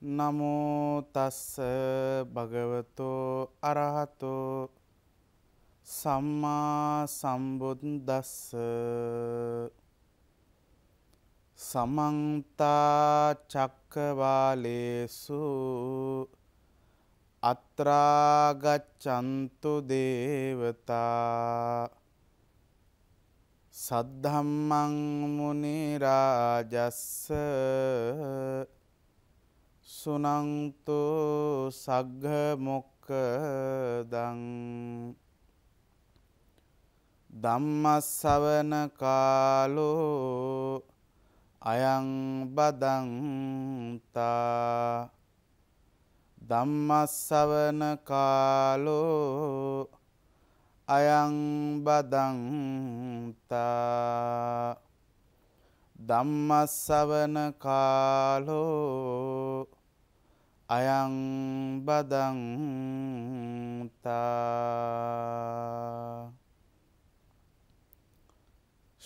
නමෝ තස්ස භගවතෝ අරහතෝ සම්මා සම්බුද්දස්ස සමන්ත චක්කවාලේසු අත්‍රා ගච්ඡන්තු දේවතා සද්ධම්මං මුනි රාජස්ස සුනංතෝ සග්ග මොක්කදං ධම්මස්සවන කාලෝ අයං බදන්තා ධම්මස්සවන කාලෝ අයං බදන්තා ධම්මස්සවන කාලෝ අයං බදන්තා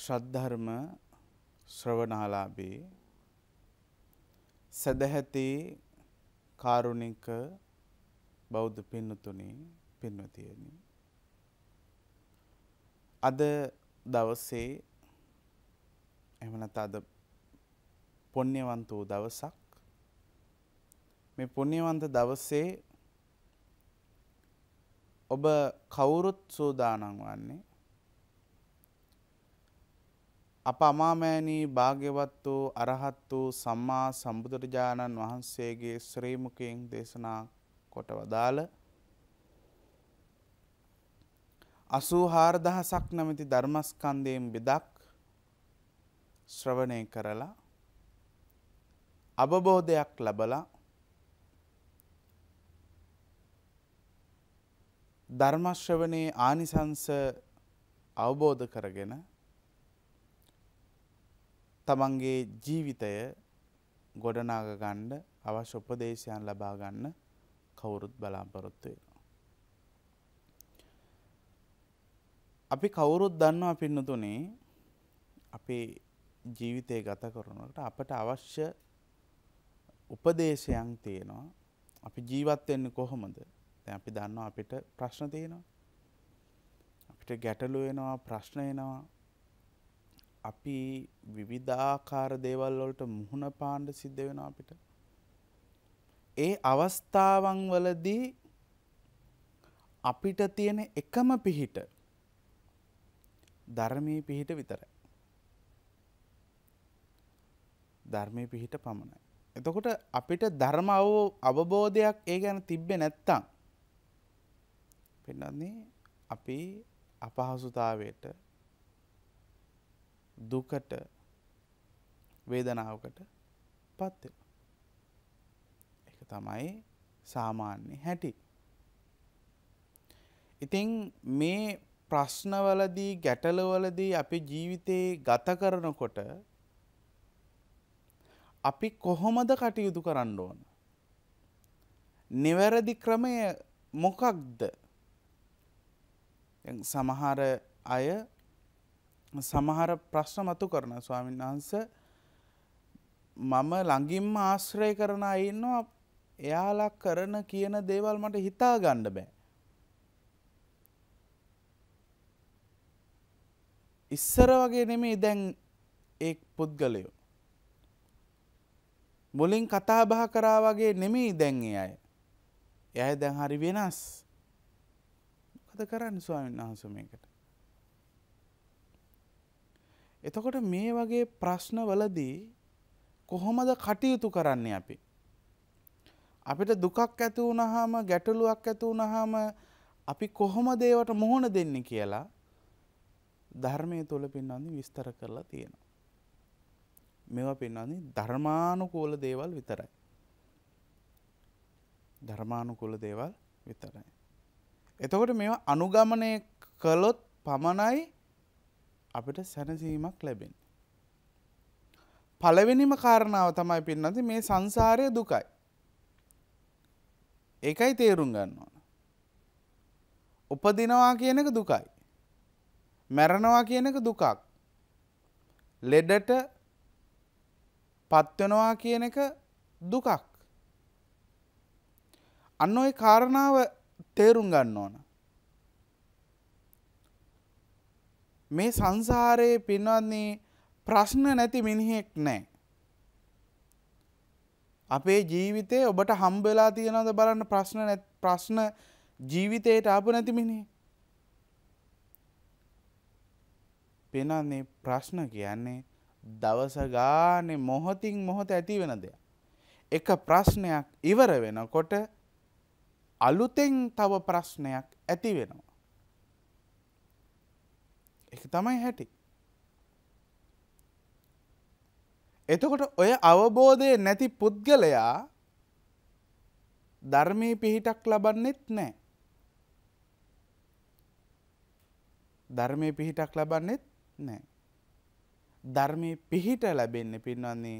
ශ්‍රද්ධර්ම ශ්‍රවණහලාබේ සදැහැති කාරුණික බෞද්ධ පින්නතුනි පින්වතියනි අද දවසේ එහෙම නැත්නම් අද පුණ්‍යවන්ත වූ දවසක් මේ පුණ්‍යවන්ත දවසේ ඔබ කවුරුත් සූදානම් වන්නේ අප අමාමෑණී භාග්‍යවත් වූ අරහත් වූ සම්මා සම්බුදුරජාණන් වහන්සේගේ ශ්‍රී මුඛයෙන් දේශනා කොට වදාළ 84000ක් නැමැති ධර්මස්කන්ධයෙන් බෙදක් ශ්‍රවණය කරලා අවබෝධයක් ලැබලා ධර්මශ්‍රවනයේ ආනිසංස අවබෝධ කරගෙන තමන්ගේ ජීවිතය ගොඩනාගගණ්ඩ අවශ්‍ය උපදේශයන් ලබාගන්න කවුරුත් බලාපොරොත්තු වෙනවා. අපි කවුරුත් දන්නවා පින්නතුනේ අපේ ජීවිතය ගත කරනට අපට අවශ්‍ය උපදේශයන් තියෙනවා අපි ජීවත් වෙන්නේ කොහොමද දැන් අපි දන්නවා අපිට ප්‍රශ්න තියෙනවා. අපිට ගැටලු එනවා, ප්‍රශ්න එනවා. අපි විවිධාකාර දේවල් වලට මුහුණ පාන්න සිද්ධ වෙනවා අපිට. ඒ අවස්ථාවන් වලදී අපිට තියෙන එකම පිහිට ධර්මයේ පිහිට විතරයි. ධර්මයේ පිහිට පමණයි. එතකොට අපිට ධර්ම අවබෝධයක් ඒ ගැන තිබ්බේ නැත්තම් පෙන්නන්නේ අපේ අපහසුතාවයට දුකට වේදනාවකට පත් වෙනවා. ඒක තමයි සාමාන්‍ය හැටි. ඉතින් මේ ප්‍රශ්නවලදී ගැටලවලදී අපි ජීවිතේ ගත කරනකොට අපි කොහොමද කටයුතු කරන්න ඕන? නිවැරදි ක්‍රමය මොකක්ද? සමහර අය සමහර ප්‍රශ්න මතු කරන ස්වාමීන් වහන්ස මම ළඟින්ම ආශ්‍රය කරන අයින්නවා එයාලා කරන කියන දේවල් මට හිතා ගණ්ඩ බෑ. ඉස්සර වගේ නෙමේ දැන් ඒ පුද්ගලයෝ. මුලින් කතාබහ කරා වගේ නෙමෙයි දැන් ඒ අය. එය දැන් හරි වෙනස්. මොකක්ද කරන්න ස්වාමීන් වහන්ස මේකට. එතකොට මේ වගේ ප්‍රශ්න වලදී කොහොමද කටයුතු කරන්නේ අපි. අපිට දුකක් ඇති වුණහාම ගැටලුවක් ඇති වුණහාම අපි කොහොම දේවට මුහුණ දෙන්න කියලා ධර්මය තුළ පින්නන්නේ විස්තර කරලා තියෙනවා. මෙවා පින්නන්නේ ධර්මානුකූල දේවල් විතරයි. ධර්මානුකූල දේවල් විතරයි. එතකොට මේ අනුගමනය කළොත් පමණයි අපිට සැනසීමක් ලැබෙන්. පළවෙනිම කාරණාව තමයි පින්නති මේ සංසාරය දුකයි. ඒකයි තේරුම් ගන්න ඕන. උපදිනවා කියන එක දුකයි. මැරණවා කියන එක දුකක්. ලෙඩට පත්වනවා කියන එක දුකක්. අන්න ඔය කාරණාව තේරුම් ගන්න ඕන. මේ සංසාරයේ පින්වත්න්නේ ප්‍රශ්න නැති මිනිහෙක් නෑ. අපේ ජීවිතේ ඔබට හම්බවෙලා තියෙනද බලන්න ප්‍රශ්න ප්‍රශ්න ජීවිතයට ආපු නැති මිනිහෙක්. පෙනන්නේ ප්‍රශ්න කියන්නේ දවස ගානේ මොහොතින් මොහොත ඇති වෙන දෙයක්. එක ප්‍රශ්නයක් ඉවර වෙනකොට අලුතෙන් තව ප්‍රශ්නයක් ඇති වෙනවා. එක තමයි හැටි. එතකොට ඔය අවබෝධය නැති පුද්ගලයා ධර්මී පිහිටක් ලබන්නෙත් නෑ. ධර්මය පිහිටක් ලබන්නෙත් නෑ. ධර්මය පිහිට ලැබෙන්න පින්වන්නේ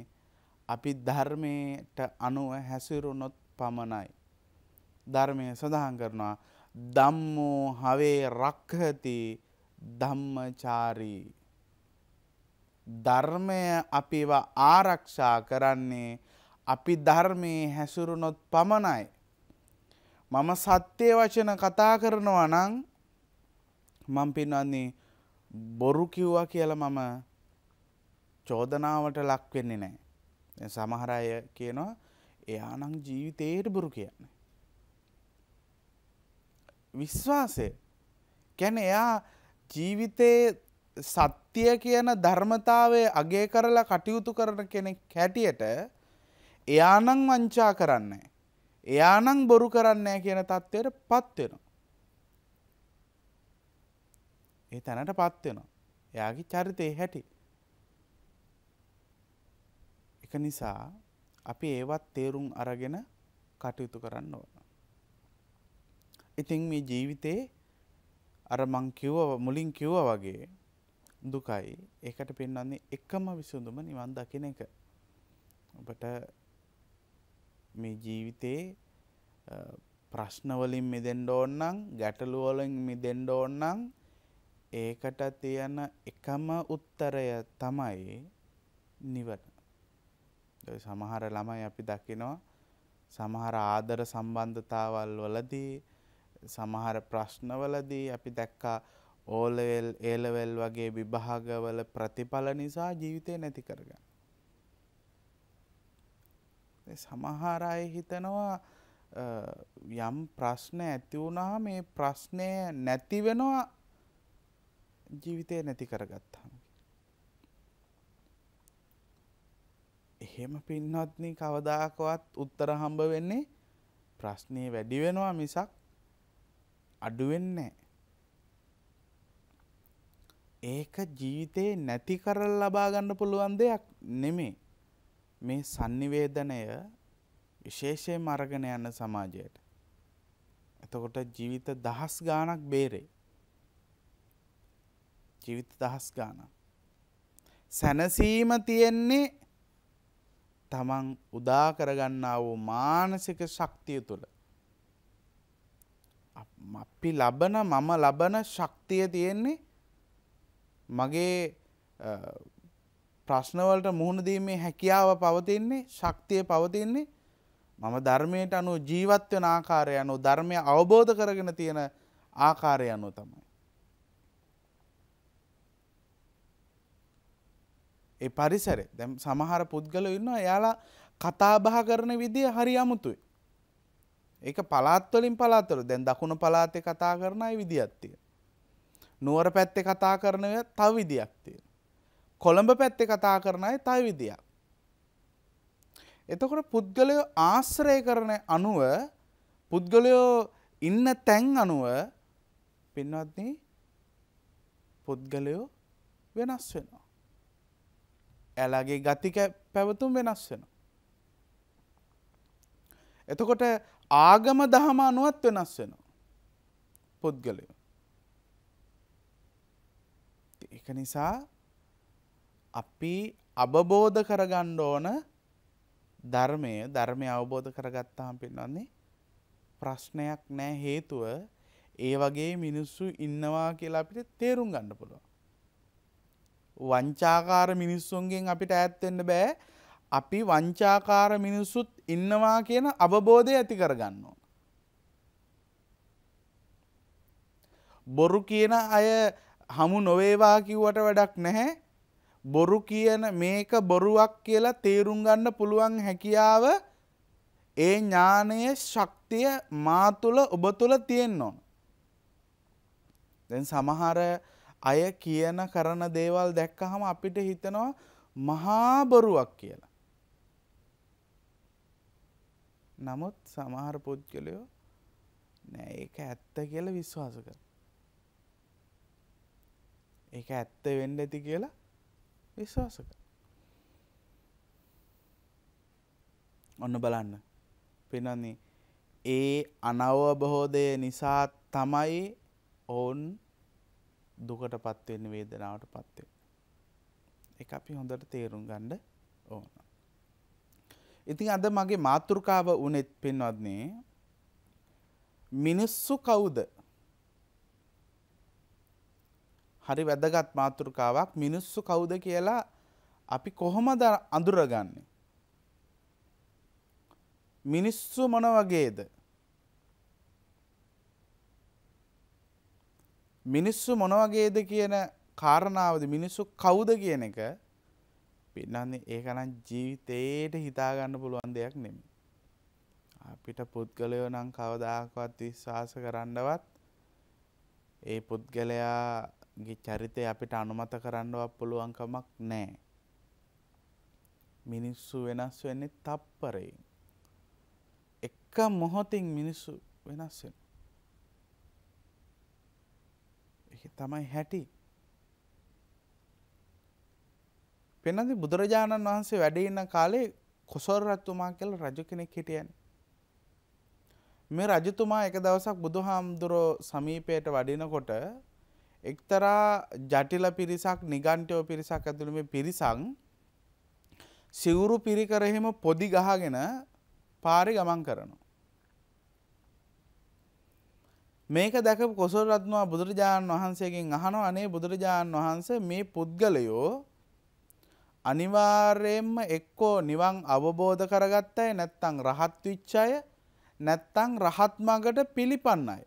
අපි ධර්මයට අනුව හැසිරුණොත් පමණයි. ධර්මය සඳහන් කරනවා දම්මෝ හවේ රක්හති ධම්මචාරී. ධර්මය අපිව ආරක්ෂා කරන්නේ අපි ධර්මයේ හැසුරුනොත් පමණයි. මම සත්‍යය වචන කතා කරනවා නං මං පින්වන්නේ බොරු කිව්වා කියලා මම චෝදනාවට ලක්වෙන්නේ නෑ. සමහර අය කියනවා එයානං ජීවිතයට බොරු කියන්නේ. විශ්වාසය කැන එයා ජීවිතයේ සත්‍යය කියන ධර්මතාවේ අගේ කරලා කටයුතු කරන කෙනෙක් හැටියට එයානං වංචා කරන්නේ. එයානං බොරු කරන්නේ කියන තත්ත්වයට පත්වෙන. ඒ තැනට පත්වෙනවා. එයාගේ චරිතය හැටි. එක නිසා අපි ඒවත් තේරුම් අරගෙන කටයුතු කරන්න ඕන. ඉතින් මේ ජීවිතේ අර මං කිව්ව මුලින් කිව්වා වගේ දුකයි. ඒකට පෙන්වන්නේ එකම විසඳුම නිවන් දකින එක. ඔබට මේ ජීවිතේ ප්‍රශ්න වලින් මිදෙන්න ඕන නම්, ගැටලු වලින් මිදෙන්න ඕන නම් ඒකට තියෙන එකම උත්තරය තමයි නිවන. ඒ සමහර ළමයි අපි දකිනවා සමහර ආදර සම්බන්ධතාවල් වලදී සමහර ප්‍රශ්නවලදී අපි දැක්කා ඕලවෙල් ඒලවෙල් වගේ විභාගවල ප්‍රතිඵල නිසා ජීවිතය නැති කරගන්න. සමහර අය හිතනවා යම් ප්‍රශ්න ඇති වුණා මේ ප්‍රශ්නය නැතිවෙනවා ජීවිතය නැති කරගත්තා. එහෙම පින්වත්නි කවදාකවත් උත්තර හම්බ වෙන්නේ ප්‍රශ්නය වැඩි වෙනවා මිසක් අඩු වෙන්නේ ඒක ජීවිතේ නැති කරලා ලබා ගන්න පුළුවන් දෙයක් නෙමෙයි. මේ sannivedanaya විශේෂයෙන්ම අරගෙන යන සමාජයට. එතකොට ජීවිත දහස් ගාණක් බේරේ. ජීවිත දහස් ගාණක්. සැනසීම තියෙන්නේ තමන් උදා කරගන්නා වූ මානසික ශක්තිය තුළ. අපි ලබන මම ලබන ශක්තිය තියෙන්නේ මගේ ප්‍රශ්නවලට මුහුණදීමේ හැකියාව පවතින්නේ ශක්තිය පවතින්නේ මම ධර්මයට අනුව ජීවත්වන ආකාරය අනු ධර්මය අවබෝධ කරගෙන තියෙන ආකාරය අනුව තමයි. ඒ පරිසරේ දැම් සමහර පුද්ගල ඉන්නවා එයාලා කතාබහ කරන විදිය හරි අමුතුයි. ඒක පලාත්වලින් පලාතර දැන් දකුණ පලාතය කතා කරනයි විදිහත්තිය. නුවර පැත්තේ කතා කරනය තව විදියක් තියෙන. කොළඹ පැත්තේ කතා කරනයි තයි විදියක්. එතකොට පුද්ගලයෝ ආශ්‍රය කරන අනුව පුද්ගලයෝ ඉන්න තැන් අනුව පින්වත්න පුද්ගලයෝ වෙනස් වෙනවා. ඇලගේ ගතික පැවතුම් වෙනස් වෙන. එතකොට ආගම දහම අනුවත් වෙනස් වෙනවා පුද්ගලය. එක නිසා අපි අවබෝධ කරගන්න ඕන ධර්මය ධර්මය අවබෝධ කරගත්තාම් පින්නන්නේ ප්‍රශ්නයක් නෑ හේතුව ඒ වගේ මිනිස්සු ඉන්නවා කියලා අපිට තේරුම් ගන්න පුළුවන්. වංචාකාර මිනිස්සුන්ගෙන් අපිට ඇත්තෙන්න්න බෑ අපි වංචාකාර මිනිස්සුත් ඉන්නවා කියන අවබෝධය ඇති කරගන්නවා. බොරු කියන අය හමු නොවේවා කිව්වට වැඩක් නැහැ. බොරු කියන මේක බොරුවක් කියලා තේරුම් ගන්න පුළුවන් හැකියාව ඒ ඥානය ශක්තිය මා තුළ ඔබ තුළ තියෙන් ඕන. දැන් සමහර අය කියන කරන දේවල් දැක්ක හම අපිට හිතනවා මහාබොරුවක් කියලා. නමුත් සමහර පුද්ගලයෝ නෑ ඒක ඇත්ත කියල විශ්වාස කර ඒක ඇත්ත වෙන්ඩ ඇති කියලා විශ්වාස කර ඔන්න බලන්න පෙනන්නේ ඒ අනවබහෝදය නිසා තමයි ඔවුන් දුකට පත්වෙන්න වේදනාවට පත්වෙන් එක අපි හොඳට තේරුම් ගණ්ඩ ඕන ඉතින් අද මගේ මාතෘකාව වනෙත් පෙන්වත්නේ මිනිස්සු කවුද හරි වැදගත් මාතෘකාවක් මිනිස්සු කවුද කියලා අපි කොහොමද අඳුරගන්නේ මිනිස්සු මොන වගේද මිනිස්සු මොන වගේද කියන කාරණාවද මිනිස්සු කවුද කියන එක පින්නන්නේ ඒකනම් ජීවිතේට හිතා ගන්න පුළුවන් දෙයක් නෙමෙයි. අපිට පුද්ගලයෝ නම් කවදාකවත් විශ්වාස කරන්නවත් ඒ පුද්ගලයාගේ චරිතය අපිට අනුමත කරන්නවත් පුළුවන් කමක් නැහැ. මිනිස්සු වෙනස් වෙන්නේ තප්පරයෙන්. එක මොහොතින් මිනිස්සු වෙනස් වෙනවා. ඒක තමයි හැටි. පෙනද බුදුරජාණන් වහන්සේ වැඩඉන්න කාලේ කොසොල් රත්තුමා කියල රජු කෙනෙක් හිටියන්. මේ රජතුමා එක දවසක් බුදු හාමුදුරෝ සමීපයට වඩිනකොට එක්තරා ජටිල පිරිසක් නිගන්ටයෝ පිරිසක් ඇතුළම පිරිසං සිවුරු පිරිකරහෙම පොදි ගහගෙන පාරි ගමන් කරනු. මේක දැක කොසල් රත්නවා බුදුරජාණන් වහන්සේගෙන් අහනෝ අනේ බුදුරජාණන් වහන්ස මේ පුද්ගලයෝ අනිවාර්යෙන්ම එක්කෝ නිවන් අවබෝධ කරගත්තය නැත්තං රහත් විච්චය නැත්තං රහත් මගට පිළිපන්නයි.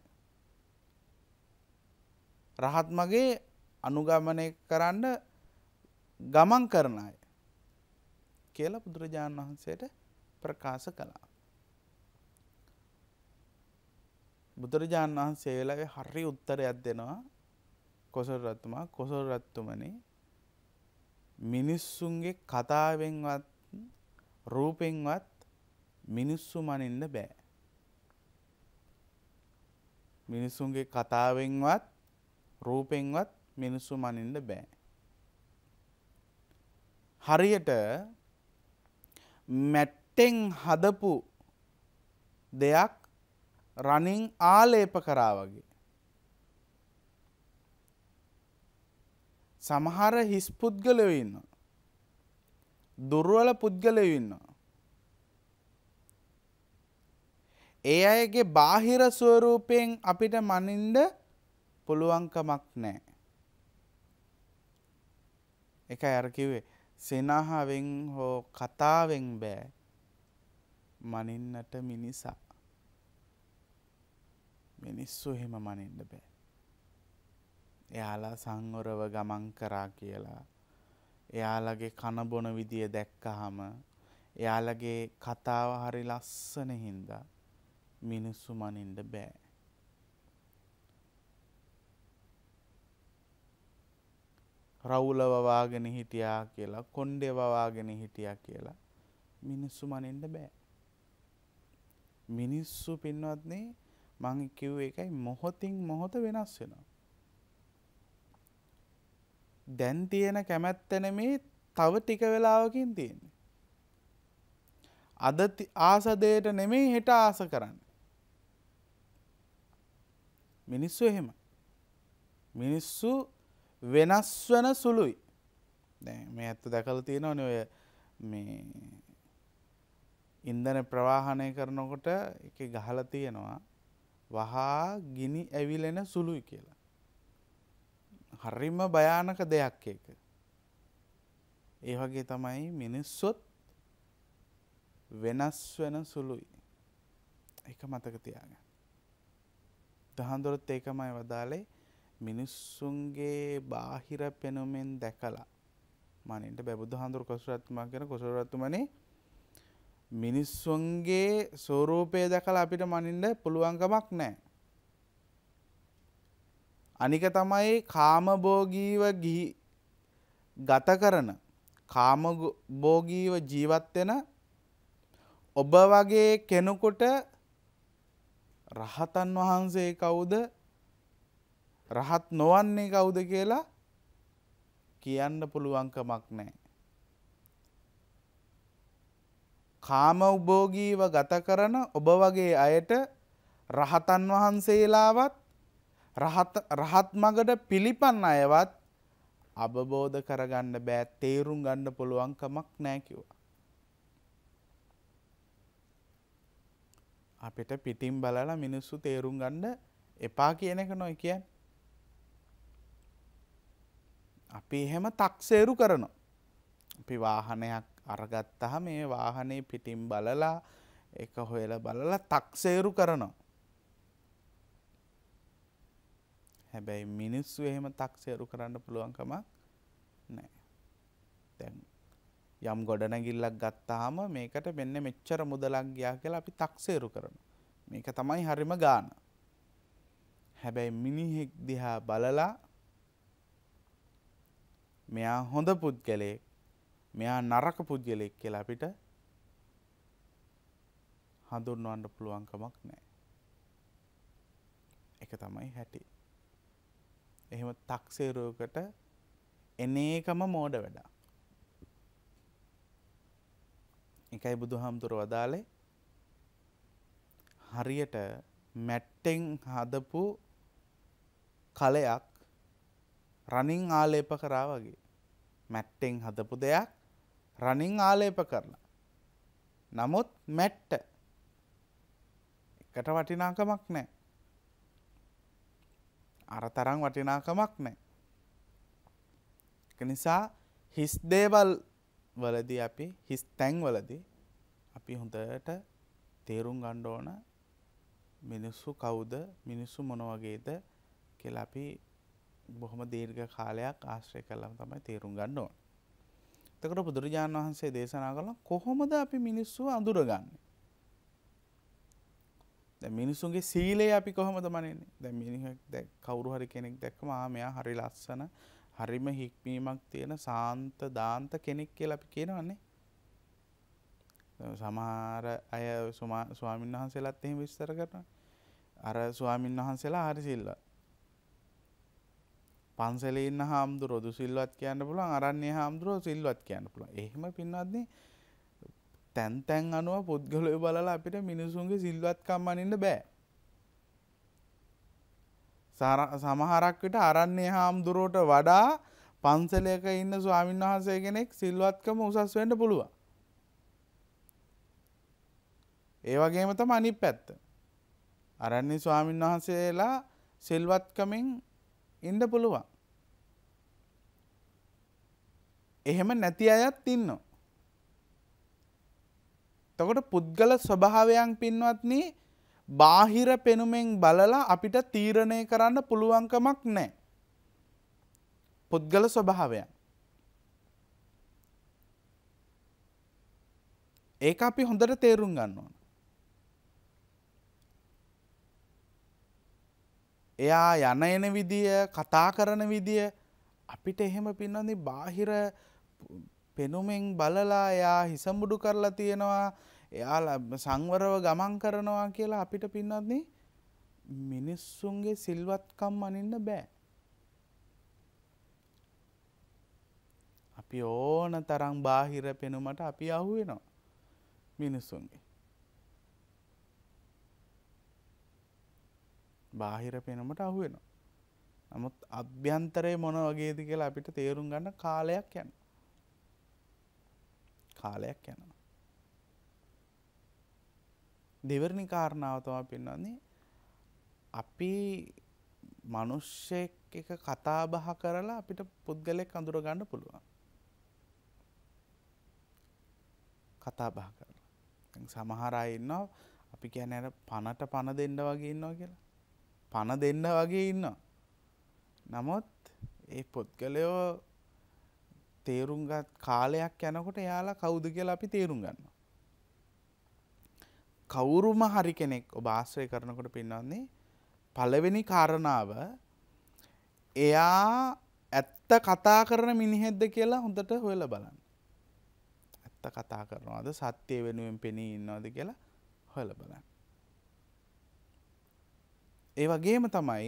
රහත් මගේ අනුගමනය කරන්න ගමන් කරනය කියල බුදුරජාණන් වහන්සේට ප්‍රකාශ කළා. බුදුරජාණන් වහන්සේලාගේ හරි උත්තර ඇත් දෙෙනවා කොසල් රත්තුමා කොසල් රත්තුමනේ මිනිස්සුන්ගේ කතාවෙන්වත් රූපෙන්වත් මිනිස්සු මනින්න බෑ. මිනිස්සුන්ගේ කතාවෙන්වත් රූපෙන්වත් මිනිස්සු මනින්න බෑ. හරියට මැට්ටෙන් හදපු දෙයක් රනින් ආලේප කරා වගේ. සමහර හිස් පුද්ගලයෝ ඉන්නවා. දුර්වල පුද්ගලයෝ ඉන්නවා. ඒ අයගේ බාහිර ස්වරූපයෙන් අපිට මනින්ද පුළුවන්කමක් නැහැ. එකයි අර කිව්වේ සෙනහවෙන් හෝ කතාවෙන් බෑ මනින්නට මිනිසා. මිනිස්සු එහෙම මනින්න බෑ. එයාලා සංවරව ගමන් කරා කියලා. එයාලගේ කනබොන විදිය දැක්කහම එයාලගේ කතාව හරි ලස්සන හින්දා මිනිස්සු මනින්ද බෑ. රවුල වවාගෙන හිටියා කියලා කොණ්ඩේ වවාගෙන හිටියා කියලා මිනිස්සු මනින්ද බෑ. මිනිස්සු පින්වත්නේ මං කිව්ව එකයි මොහොතින් මොහොත වෙනස් වෙනවා. දැන් තියෙන කැමැත්තන මේ තව ටික වෙලාවකින් තියෙන්නේ. අද ආසදයට නෙමෙයි හෙට ආස කරන්න. මිනිස්සු එහෙම. මිනිස්සු වෙනස් වන සුළුයි. මේ ඇත්ත දැකල තියෙනවන ඔය මේ ඉන්දන ප්‍රවාහනය කරනකොට එක ගහල තියෙනවා වහා ගිනි ඇවිලෙන සුළුයි කියලා. හරිම භයානක දෙයක් එක. ඒ වගේ තමයි මිනිස්සුත් වෙනස් වෙන සුළුයි. එක මතක තියාගන්න. දහඳුරත් ඒකමයි වදාලේ මිනිස්සුන්ගේ බාහිර පෙනුමෙන් දැකලා මනට බැබුදු හඳුර කොසුරත්මා කෙන කොසුරත්තුමනේ මිනිස්සුන්ගේ ස්වරූපය දැකලා අපිට මනින්ට පුළුවන්කමක් නෑ අනික තමයි කාමභෝගීව ගිහි ගත කරන කාමභෝගීව ජීවත් වෙන ඔබ වගේ කෙනෙකුට රහතන් වහන්සේ කවුද රහත් නොවන්නේ කවුද කියලා කියන්න පුළුවන්කමක් නෑ. කාම උභෝගීව ගත කරන ඔබ වගේ අයට රහතන් වහන්සේලාවත් රහත් මගට පිළිපන් අයවත් අවබෝධ කරගන්න බෑ තේරුම් ගන්න පුළුවන්කමක් නෑකිවා. අපිට පිටිම් බලලා මිනිස්සු තේරුම් ගන්න එපා කියන එක නොයි කියන්. අපි එහෙම තක්සේරු කරනවා. අපි වාහනයක් අරගත්තහ මේ වාහනේ පිටිම් බලලා එක හොයල බලලා තක්සේරු කරනවා. හැබැයි මිනිස්සු එහෙම තක්සේරු කරන්න පුළුවන්කමක් නෑ. දැන් යම් ගොඩනැගිල්ලක් ගත්තාම මේකට මෙන්න මෙච්චර මුදලක් ගියා කියලා අපි තක්සේරු කරනවා. මේක තමයි හරිම ගාන. හැබැයි මිනිහෙක් දිහා බලලා මෙයා හොඳ පුද්ගලයෙක් මෙයා නරක පුද්ගලයෙක් කියලා අපිට හඳුන්වන්න පුළුවන්කමක් නෑ. එක තමයි හැටි. එහෙම තක්සේරුවකට එන එකම මෝඩ වැඩා. එකයි බුදු හාමුදුර වදාලේ හරියට මැට්ටෙන් හදපු කලයක් රනින් ආලේප කරා වගේ මැට්ටෙන් හදපු දෙයක් රනින් ආලේප කරලා. නමුත් මැට්ට එකට වටිනාකමක් නෑ. අර තරම් වටිනාකමක් නෑ. නිසා හිස් දේවල් වලදී අපි හිස් තැන් වලදී අපි හොඳට තේරුම් ගණ්ඩ ඕන මිනිස්සු කවුද මිනිස්සු මොනවගේද කියලා අපි බොහොම දීර්ඝ කාලයක් ආශ්‍රය කළම තමයි තේරුම් ගන්න ඕන. එතකොට බුදුරජාණන් වහන්සේ දේශනා කළා කොහොමද අපි මිනිස්සු අඳුරගන්නේ? මිනිසුන්ගේ සීලේ අපි කොහොමද මනන්නේ දැ මිනිහක් කවුරු හරි කෙනෙක් දැක්කම මෙයා හරි ලස්සන හරිම හික්මීමක් තියෙන සාන්ත දාන්ත කෙනෙක් කියලා අපි කියනවන්නේ සමහර අය ස්වාමීන් වහන්සේලත් එහෙම විස්තර කරන අර ස්වාමීන් වහන්සේලා හරි සිල්ල පන්සලෙන්න හාමුදුරෝ දුසිල්වත් කියන්න පුළුවන් අරන්නේ හාමුදුරුවෝ සිල්වත් කියන්න පුළුවන් එහෙම පින්වත්න්නේ තැන් තැන් අනුව පුද්ගලය බලලා අපිට මිනිසුන්ගේ සිල්වත්කම් අනින්න බෑ. සමහරක් විට අරන්නේ හාමුදුරුවට වඩා පන්සලයක ඉන්න ස්වාමීන් වහන්සේ කෙනෙක් සිල්වත්කම උසස් වෙන්න පුළුවන්. ඒ වගේම තමයි අනිත් පැත්ත. අරන්නේ ස්වාමීන් වහන්සේලා සිල්වත්කමෙන් ඉන්න පුළුවන්. එහෙම නැති අයත් ඉන්නවා. තකොට පුද්ගල ස්වභාවයන් පින්වත්නි බාහිර පෙනුමෙන් බලලා අපිට තීරණය කරන්න පුළුවන්කමක් නෑ. පුද්ගල ස්වභාවයන්. ඒක අපි හොඳට තේරුම් ගන්න ඕන. එයා යන එන විදිය කතා කරන විදිය අපිට එහෙම පින්නන්නේ බාහිර පෙනුමෙන් බලලා එයා හිසමුඩු කරලා තියෙනවා එයාලා සංවරව ගමන් කරනවා කියලා අපිට පින්නත්න්නේ මිනිස්සුන්ගේ සිල්වත්කම් අනින්න බෑ. අපි ඕන තරම් බාහිර පෙනුමට අපි අහුවෙනවා මිනිස්සුන්ගේ. බාහිර පෙනුමට අහුවෙනවා. නමුත් අභ්‍යන්තරය මොන වගේද කියලා අපිට තේරුම් ගන්න කාලයක් යනවා. කාලයක් යනවා. දෙවරණි කාරණාව තම පෙන්වන්නේ අපි මනුෂ්‍යයෙක් එක කතාබහ කරලා අපිට පුද්ගලෙක් අඳුර ගන්න පුළුවන්. කතාබහ කරලා. සමහර අය ඉන්නවා අපි කියන්නේ අර පනට පන දෙන්න වගේ ඉන්නවා කියලා. පන දෙන්න වගේ ඉන්නවා. නමුත් ඒ පුද්ගලයෝ තේරුම්ගත් කාලයක් යැනකොට එයාලා කවුද කියලා අපි තේරුම් ගන්න. කවුරුම හරි කෙනෙක් ඔබ ආශ්‍රය කරනකොට පින්නන්නේ පළවෙනි කාරණාව එයා ඇත්ත කතා කරන මිනිහෙද්ද කියලා හොඳට හොයල බලන්න. ඇත්ත කතා කරනවාද සත්‍යය වෙනුවෙන් පෙනී ඉන්නවාද කියලා හොල බලන්න. ඒ වගේම තමයි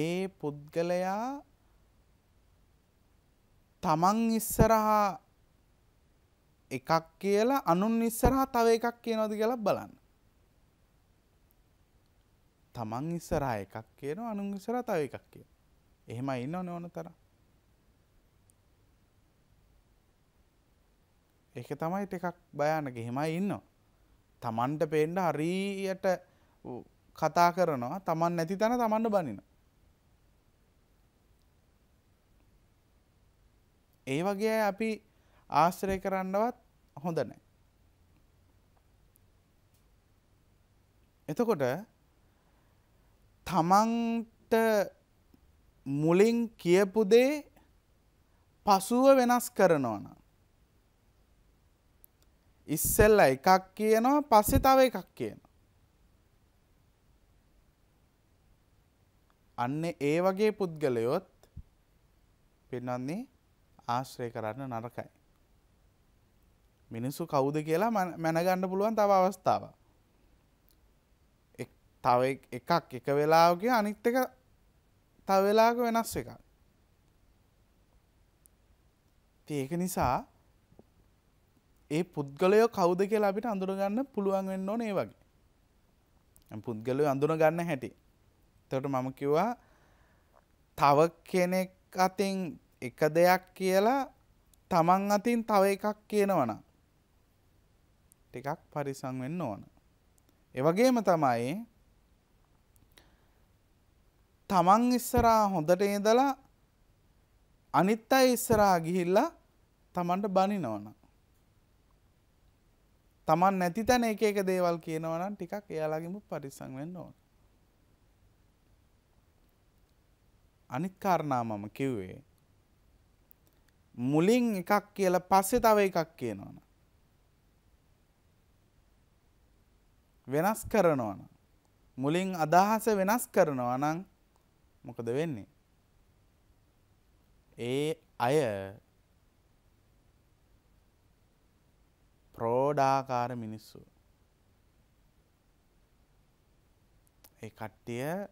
ඒ පුද්ගලයා තමන් ඉස්සරහා එකක් කියලා අනුන් ඉස්සරහා තව එකක් කියනවද කියලා බලන්න. තමන් ඉස්සරහා එකක් කියනවා අනුන් ඉස්සරහා තව එකක් කියන. එහෙම ඉන්නවනේ ඕනතරම්. ඒක තමයි ටිකක් භයානක. එහෙමයි ඉන්නවා. තමන්ට පේන්න හරියට කතා කරනවා. තමන් නැති තැන තමන්ට බනිනවා. ඒ වගේ අපි ආශ්‍රය කරන්නවත් හොඳ නැහැ. එතකොට තමන්ට මුලින් කියපු දේ පසුව වෙනස් කරනවන. ඉස්සෙල්ල එකක් කියනවා පස්සෙ තව එකක් කියන. අන්න ඒ වගේ පුද්ගලයොත් පෙන්වන්නේ ආශ්‍රය කරන්න නරකයි. මිනිස්සු කවුද කියලා මැනගණ්ඩ පුළුවන් තව අවස්ථාව. තව එකක් එක වෙලාවගේ අනිත් එක තවවෙලාක වෙනස් එකක්. ඒක නිසා ඒ පුද්ගලයෝ කවුද කියලා අපිට අඳුරගන්න පුළුවන් වෙන්න ඕනේ වගේ. පුද්ගලයෝ අඳුන ගන්න හැටි. එතකොට මම කිව්වා තව කෙනෙක් අතින් එක දෙයක් කියලා තමන් අතින් තව එකක් කියනවන ටිකක් පරිසං වෙන්න ඕන එවගේම තමයි තමන් ඉස්සරා හොඳට ඉඳලා අනිත් අය ඉස්සරා ගිහිල්ලා තමන්ට බනිනවන තමන් නැති තැන එක එක දේවල් කියනවනම් ටිකක් එයාලගෙම පරිස්සම් වෙන්න ඕන. අනිත් කාරණා මම කිව්වේ මුලින් එකක් කියලා පස්සේ තව එකක් කියනවන. වෙනස් කරනවන. මුලින් අදහස වෙනස් කරනවා නම් මොකද වෙන්නේ. ඒ අය ප්‍රෝඩාකාර මිනිස්සු. ඒ කට්ටිය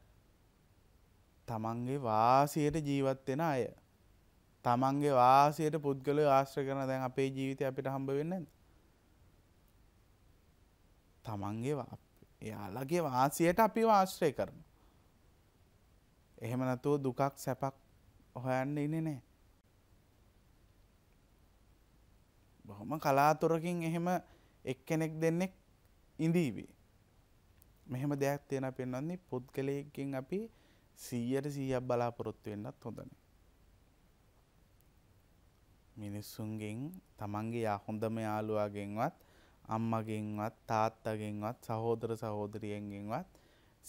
තමන්ගේ වාසියට ජීවත් වෙන අය. තමන්ගේ වාසයට පුද්ගල ආශ්‍ර කරන දැන් අපේ ජීවිතය අපිට හම්බ වෙන්න තමන්ගේ එයාලගේ වාසියට අපි වාශ්‍රය කරන එහෙම නැතුව දුකක් සැපක් හොයන්න ඉන්නේ නෑ බොහොම කලාතුරකින් එහෙම එක්කෙනෙක් දෙන්නෙක් ඉඳීවේ මෙහෙම දෙයක් තියෙන පෙන්වන්නේ පුද්ගලයකින් අපි සීයට සීයක් බලාපොරොත්තු වෙන්නත් හොඳනේ මිනිස්සුන්ගෙන් තමන්ගේ යා හොඳම යාළුවාගෙන්වත් අම්මගෙන්වත් තාත්තගෙන්වත් සහෝදර සහෝදරියෙන්ගෙන්වත්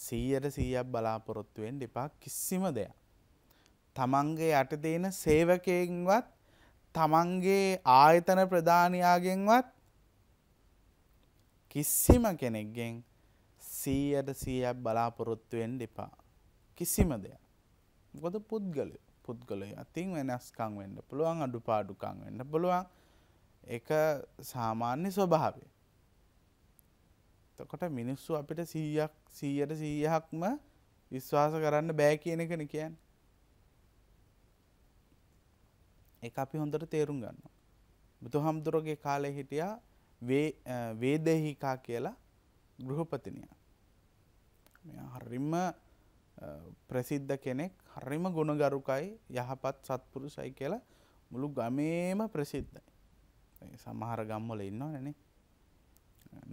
සීයට සීයක් බලාපොරොත්තුවෙන් දෙපා කිසිම දෙයක්. තමන්ගේ යටදේන සේවකයෙන්වත් තමන්ගේ ආයතන ප්‍රධානයාගෙන්වත් කිසිම කෙනෙක්ගෙන් සීයට සීයක් බලාපොරොත්තුවෙන් දෙපා. කිසිම දෙයක්. ගොද පුද්ගලය. පුද්ගලය අතින් වෙනස්කං වෙන්න පුළුවන් අඩු පාඩුකං වෙන්න පුළුවන් එක සාමාන්‍ය ස්වභාවය. තකොට මිනිස්සු අපිට සීයක් සීයට සීයහක්ම විශ්වාස කරන්න බෑ කියන එකන කියන්. එක අපි හොඳට තේරුම් ගන්න. බුදු හාමුදුරගේ කාලය හිටියා වේදෙහිකා කියලා ගෘහපතිනය. හරිම ප්‍රසිද්ධ කෙනෙක් හරිම ගුණගරුකයි යහපත් සත්පුරුෂයි කියලා මුළු ගමේම ප්‍රසිද්ධයි. සමහර ගම්වල ඉන්නවනේ.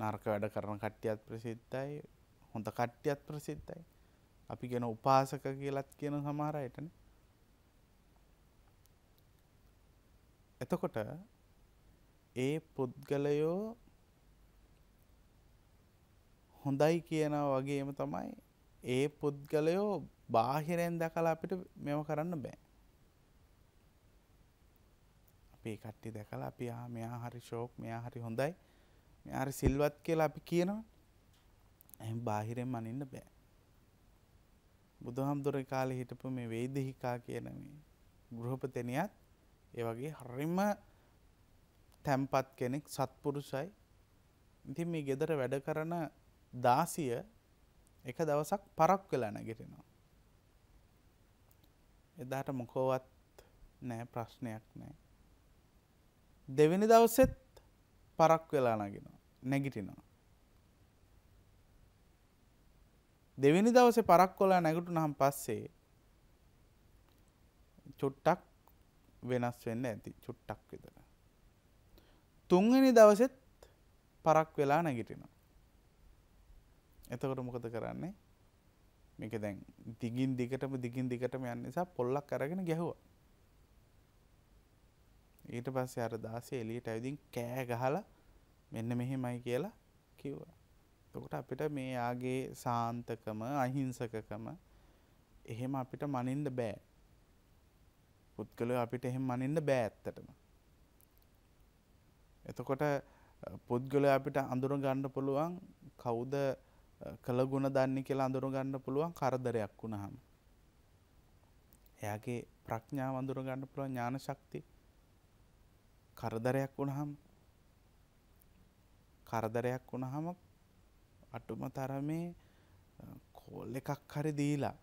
නරක වැඩ කරන කට්ටියත් ප්‍රසිද්ධයි, හොඳ කට්ටියත් ප්‍රසිද්ධයි. අපි කියන උපාසක කියලත් කියන සමහර අයටනේ. එතකොට ඒ පුද්ගලයෝ හොඳයි කියනවා වගේම තමයි ඒ පුද්ගලයෝ බාහිරෙන් දැකලා අපිට මෙව කරන්න බෑ. අපි කට්ටි දැකලා අපි ආ මෙයා හරි ෂෝක් මෙයා හරි හොඳයි මෙයා හරි සිල්වත් කියලා අපි කියනවා. එහෙන් බාහිරෙන් මනින්න බෑ. බුදුහාමුදුරේ කාලේ හිටපු මේ වේදහිකා කියන මේ ගෘහපතෙනියත් ඒ වගේ හරිම තැම්පත් කෙනෙක් සත්පුරුෂයි. ඉතින් මේ ගෙදර වැඩ කරන දාසිය එක දවසක් පරක් වෙලා නැගිටිනවා. එදාට මොකෝවත් නෑ ප්‍රශ්නයක් නෑ. දෙවෙනි දවසෙත් පරක් වෙලා නගෙනවා නැගිටිනවා. දෙවෙනි දවස පරක් කොලා නැගටු නම් පස්සේ චුට්ටක් වෙනස් වෙන්න ඇති චුට්ටක් විතර. තුන්වෙනි දවසෙත් පරක් වෙලා නැගිටිනවා. එතකොට මොකද කරන්නේ මේක දැන් දිගින් දිගටම දිගින් දිගටම යන්න නිසා පොල්ලක් අරගෙන ගැහුවා. ඊට පස්සේ අර දාසිය එළියට ඇවිදින් කෑ ගහලා මෙන්න මෙහෙමයි කියලා කිව්වා. එතකොට අපිට මේ ආගේ සාන්තකම අහිංසකකම එහෙම අපිට මනින්න බෑ. පුද්ගලයා අපිට එහෙම මනින්න බෑ ඇත්තටම. එතකොට පුද්ගලයා අපිට අඳුර ගන්න පුළුවන් කවුද කළ ගුණ දන්න කියලා අඳුරු ගන්න පුළුවන් කරදරයක් වුණහම. එයාගේ ප්‍රඥා වඳුරු ගන්න පුළුවන් ඥාන ශක්ති කරදරයක් වුණහම කරදරයක් වුණහම අටුම තරමේ කෝල් එකක් හරි දීලා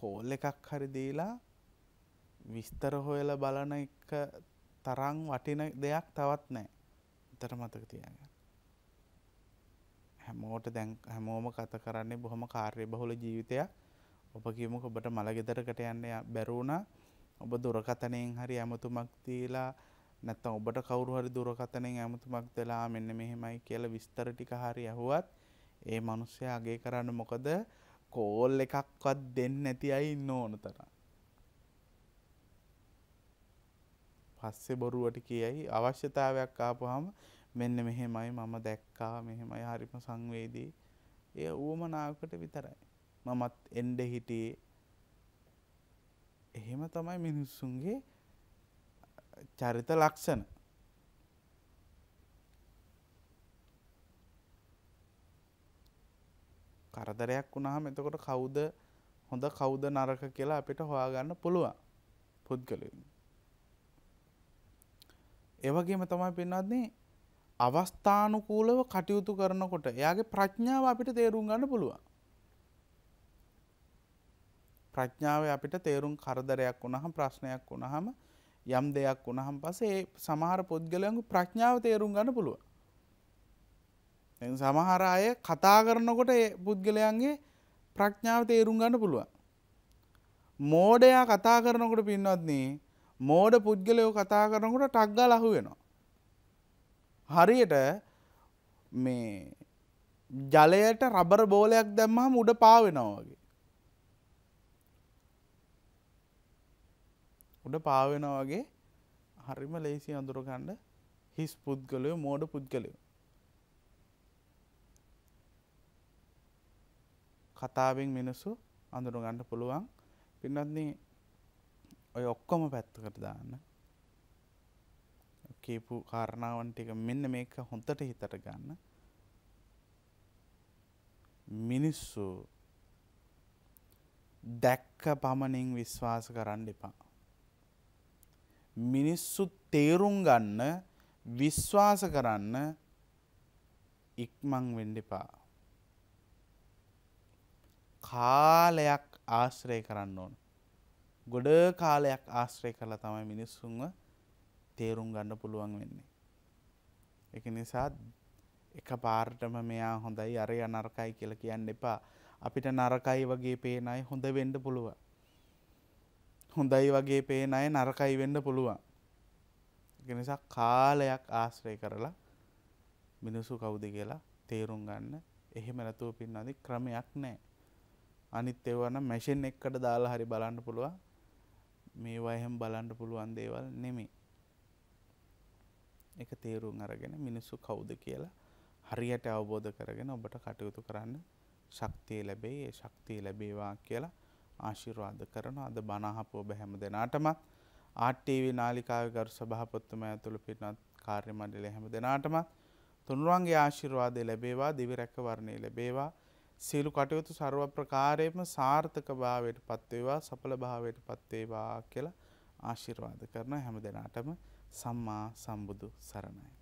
කෝල් එකක් හරි දීලා විස්තර හොයල බලන එක තරං වටින දෙයක් තවත් නෑ තර මතක තියග හැමෝට දැන් හැමෝම කත කරන්නේ බොහොම කාර්ය බහුල ජීවිතයක් ඔබ කියමුක ඔබට මළගෙදරකට යන්න බැරුණා ඔබ දුරකතනයෙන් හරි ඇමතුමක් තීලා නැත්තම් ඔබට කවුරු හරි දුරකතනෙන් ඇමතුමක් දෙලා මෙන්න මෙහෙමයි කියලා විස්තර ටික හරි ඇහුවත් ඒ මනුස්සයා අගේ කරන්න මොකද කෝල් එකක්වත් දෙන්න නැති අයි ඉන්න ඕන තරම්. පස්සේ බොරුවට කියයි අවශ්‍යතාවයක් ආපුවාම මෙන්න මෙහෙමයි මම දැක්කා මෙහෙමයි හරිම සංවේදී එය ඌමනාවකට විතරයි මමත් එන්ඩ හිටියේ එහෙම තමයි මිනිස්සුන්ගේ චරිත ලක්ෂණ කරදරයක් වුණහම එතකොට කවුද හොඳ කවුද නරක කියලා අපිට හොයාගන්න පුළුවන් පුද්ගලයෙන්. එවගේම තමයි පෙන්වත්න්නේ අවස්ථානුකූලව කටයුතු කරනකොට එයාගේ ප්‍රඥාව අපිට තේරුම් ගන්න පුළුවන්. ප්‍රඥාව අපිට තේරුම් කරදරයක් වුණහම ප්‍රශ්නයක් වුණහම යම් දෙයක් වුණහම පස්සේ සමහර පුද්ගලයන්ගේ ප්‍රඥාව තේරුම් ගන්න පුළුවන්. දැන් සමහර අය කතා කරනකොට ඒ පුද්ගලයන්ගේ ප්‍රඥාව තේරුම් ගන්න පුළුවන්. මෝඩයා කතා කරනකොට පින්වත්නි මෝඩ පුද්ගලයෝ කතා කරනකොට ටක් ගාලා අහුවෙනවා. හරියට මේ ජලයට රබර බෝලයක් දැම්මහම උඩ පාවෙනවාගේ. උඩ පාවෙන වගේ හරිම ලේසි අඳුරගණ්ඩ හිස් පුද්ගලය මෝඩ පුද්ගලයෝ. කතාවෙන් මිනිස්සු අඳුරුගණ්ඩ පුළුවන් පින්නත්න්නේ ඔය ඔක්කොම පැත්තකට දාන්න කියපු කාරණාවන් ටික මෙන්න මේක හොඳට හිතට ගන්න මිනිස්සු දැක්ක පමණින් විශ්වාස කරන්න එපා. මිනිස්සු තේරුම් ගන්න විශ්වාස කරන්න ඉක්මං වෙන්ඩිපා. කාලයක් ආශ්‍රය කරන්න ඕන. ගොඩ කාලයක් ආශ්‍රය කළ තමයි මිනිස්සුන්ව තේරුම් ගන්න පුළුවන් වෙන්නේ. එක නිසා එක පාර්ටම මෙයා හොඳයි අරය නරකයි කියලා කියන්න එපා අපිට නරකයි වගේ පේනයි හොඳ වෙන්ඩ පුළුව. හොඳයි වගේ පේන අය නරකයි වෙන්න පුළුවන්. ගෙනසා කාලයක් ආශ්‍රය කරලා මිනිසු කවුද කියලා තේරුම් ගන්න එහෙම නැතුව පින්නදි ක්‍රමයක් නෑ. අනිත් එවන මැෂෙන් එක්කට දාලා හරි බලන්න පුළුවන් මේවා එහෙම බලන්න පුළුවන් දේවල් නෙමේ එක තේරුම් අරගෙන මිනිස්සු කවුද කියලා හරියට අවබෝධ කරගෙන ඔබට කටයුතු කරන්න ශක්තිය ලැබේ ඒ ශක්තිය ලැබේවා කියලා ආශිර්වාද කරන අද බනහපු ඔබ හැම දෙනාටමත් ආටීවි නාලිකාව ගරු සභාපත්තුම ඇතුළු පිටනත් කාර්ය මණ්ඩලය හැම දෙනාටමත් තුන්රුවන්ගේ ආශිර්වාදය ලැබේවා දිවි රැකවරණය ලැබේවා සියලු කටයුතු ਸਰව ප්‍රකාරයෙන්ම සාර්ථකභාවයට පත් වේවා සඵලභාවයට පත් වේවා කියලා ආශිර්වාද කරන හැම දෙනාටම සම්මා සම්බුදු සරණයි